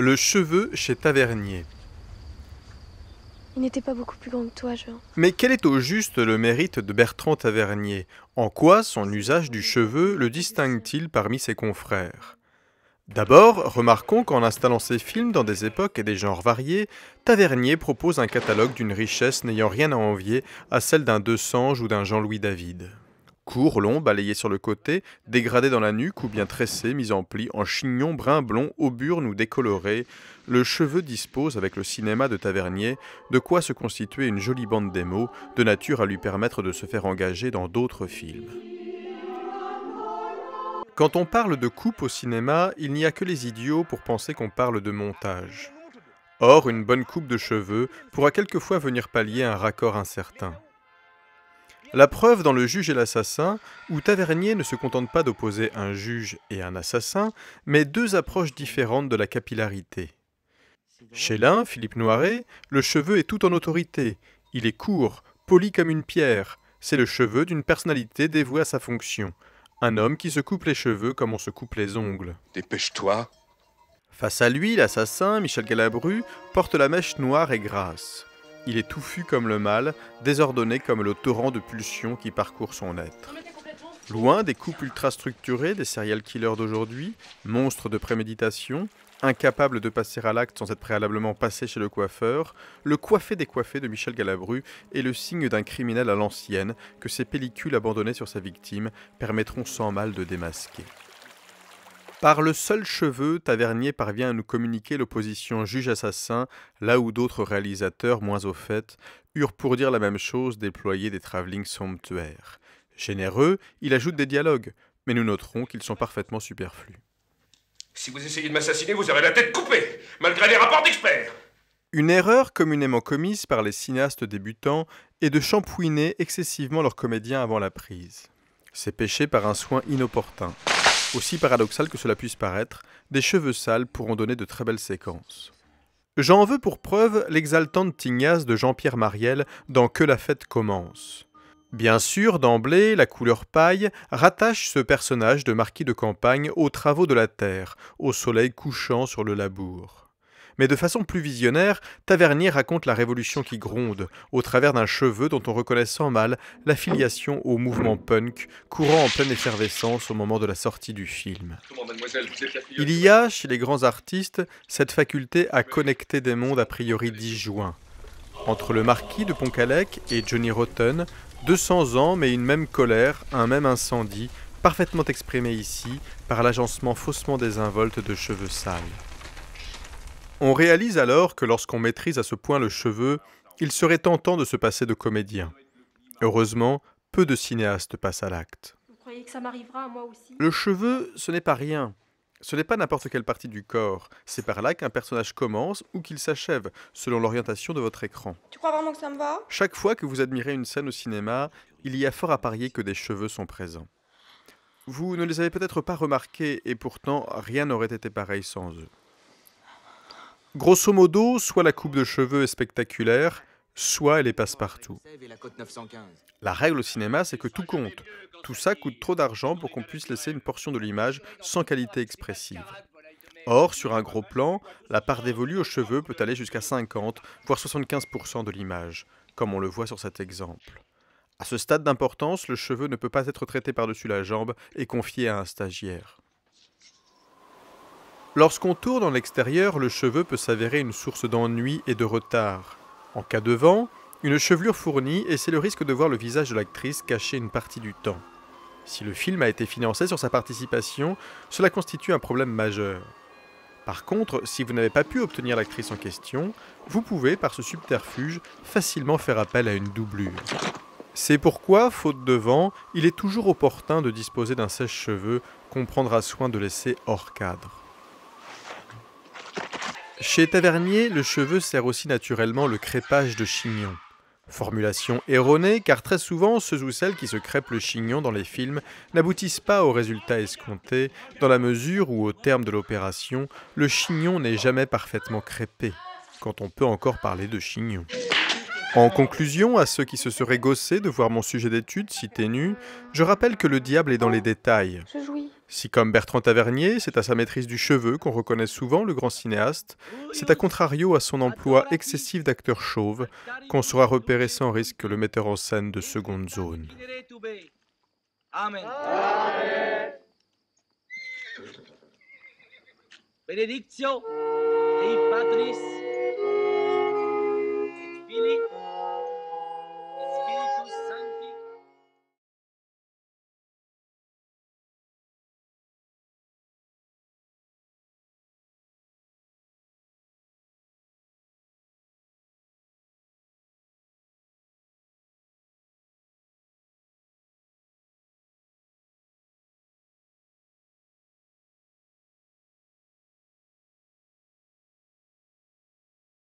Le cheveu chez Tavernier. Il n'était pas beaucoup plus grand que toi, Jean. Mais quel est au juste le mérite de Bertrand Tavernier En quoi son usage du cheveu le distingue-t-il parmi ses confrères D'abord, remarquons qu'en installant ses films dans des époques et des genres variés, Tavernier propose un catalogue d'une richesse n'ayant rien à envier à celle d'un deux Sange ou d'un Jean-Louis David. Court, long, balayé sur le côté, dégradé dans la nuque ou bien tressé, mis en pli, en chignon brun blond, auburne ou décoloré, le cheveu dispose, avec le cinéma de Tavernier, de quoi se constituer une jolie bande démo, de nature à lui permettre de se faire engager dans d'autres films. Quand on parle de coupe au cinéma, il n'y a que les idiots pour penser qu'on parle de montage. Or, une bonne coupe de cheveux pourra quelquefois venir pallier un raccord incertain. La preuve dans Le juge et l'assassin, où Tavernier ne se contente pas d'opposer un juge et un assassin, mais deux approches différentes de la capillarité. Chez l'un, Philippe Noiret, le cheveu est tout en autorité. Il est court, poli comme une pierre. C'est le cheveu d'une personnalité dévouée à sa fonction. Un homme qui se coupe les cheveux comme on se coupe les ongles. Dépêche-toi Face à lui, l'assassin, Michel Galabru, porte la mèche noire et grasse. Il est touffu comme le mal, désordonné comme le torrent de pulsions qui parcourt son être. Loin des coupes ultra structurés des serial killers d'aujourd'hui, monstres de préméditation, incapables de passer à l'acte sans être préalablement passé chez le coiffeur, le coiffé décoiffé de Michel Galabru est le signe d'un criminel à l'ancienne que ses pellicules abandonnées sur sa victime permettront sans mal de démasquer. Par le seul cheveu, Tavernier parvient à nous communiquer l'opposition juge-assassin, là où d'autres réalisateurs, moins au fait, eurent pour dire la même chose déployé des travelling somptuaires. Généreux, il ajoute des dialogues, mais nous noterons qu'ils sont parfaitement superflus. Si vous essayez de m'assassiner, vous aurez la tête coupée, malgré les rapports d'experts Une erreur communément commise par les cinéastes débutants est de champouiner excessivement leurs comédiens avant la prise. C'est péché par un soin inopportun. Aussi paradoxal que cela puisse paraître, des cheveux sales pourront donner de très belles séquences. J'en veux pour preuve l'exaltante tignasse de Jean-Pierre Mariel dans Que la fête commence. Bien sûr, d'emblée, la couleur paille rattache ce personnage de marquis de campagne aux travaux de la terre, au soleil couchant sur le labour. Mais de façon plus visionnaire, Tavernier raconte la révolution qui gronde, au travers d'un cheveu dont on reconnaît sans mal l'affiliation au mouvement punk, courant en pleine effervescence au moment de la sortie du film. Il y a, chez les grands artistes, cette faculté à connecter des mondes a priori disjoints. Entre le marquis de Pontcalec et Johnny Rotten, 200 ans mais une même colère, un même incendie, parfaitement exprimé ici par l'agencement faussement désinvolte de cheveux sales. On réalise alors que lorsqu'on maîtrise à ce point le cheveu, il serait tentant de se passer de comédien. Heureusement, peu de cinéastes passent à l'acte. ça m'arrivera moi aussi Le cheveu, ce n'est pas rien. Ce n'est pas n'importe quelle partie du corps. C'est par là qu'un personnage commence ou qu'il s'achève, selon l'orientation de votre écran. Tu crois vraiment que ça me va Chaque fois que vous admirez une scène au cinéma, il y a fort à parier que des cheveux sont présents. Vous ne les avez peut-être pas remarqués et pourtant rien n'aurait été pareil sans eux. Grosso modo, soit la coupe de cheveux est spectaculaire, soit elle est passe-partout. La règle au cinéma, c'est que tout compte. Tout ça coûte trop d'argent pour qu'on puisse laisser une portion de l'image sans qualité expressive. Or, sur un gros plan, la part dévolue aux cheveux peut aller jusqu'à 50, voire 75% de l'image, comme on le voit sur cet exemple. À ce stade d'importance, le cheveu ne peut pas être traité par-dessus la jambe et confié à un stagiaire. Lorsqu'on tourne en l'extérieur, le cheveu peut s'avérer une source d'ennui et de retard. En cas de vent, une chevelure fournie et c'est le risque de voir le visage de l'actrice caché une partie du temps. Si le film a été financé sur sa participation, cela constitue un problème majeur. Par contre, si vous n'avez pas pu obtenir l'actrice en question, vous pouvez, par ce subterfuge, facilement faire appel à une doublure. C'est pourquoi, faute de vent, il est toujours opportun de disposer d'un sèche-cheveux qu'on prendra soin de laisser hors cadre. Chez Tavernier, le cheveu sert aussi naturellement le crépage de chignon. Formulation erronée, car très souvent, ceux ou celles qui se crêpent le chignon dans les films n'aboutissent pas au résultat escompté, dans la mesure où, au terme de l'opération, le chignon n'est jamais parfaitement crêpé, quand on peut encore parler de chignon. En conclusion, à ceux qui se seraient gossés de voir mon sujet d'étude si ténu, je rappelle que le diable est dans les détails. Si comme Bertrand Tavernier, c'est à sa maîtrise du cheveu qu'on reconnaît souvent le grand cinéaste, c'est à contrario à son emploi excessif d'acteur chauve qu'on sera repéré sans risque le metteur en scène de seconde zone. Amen. Amen.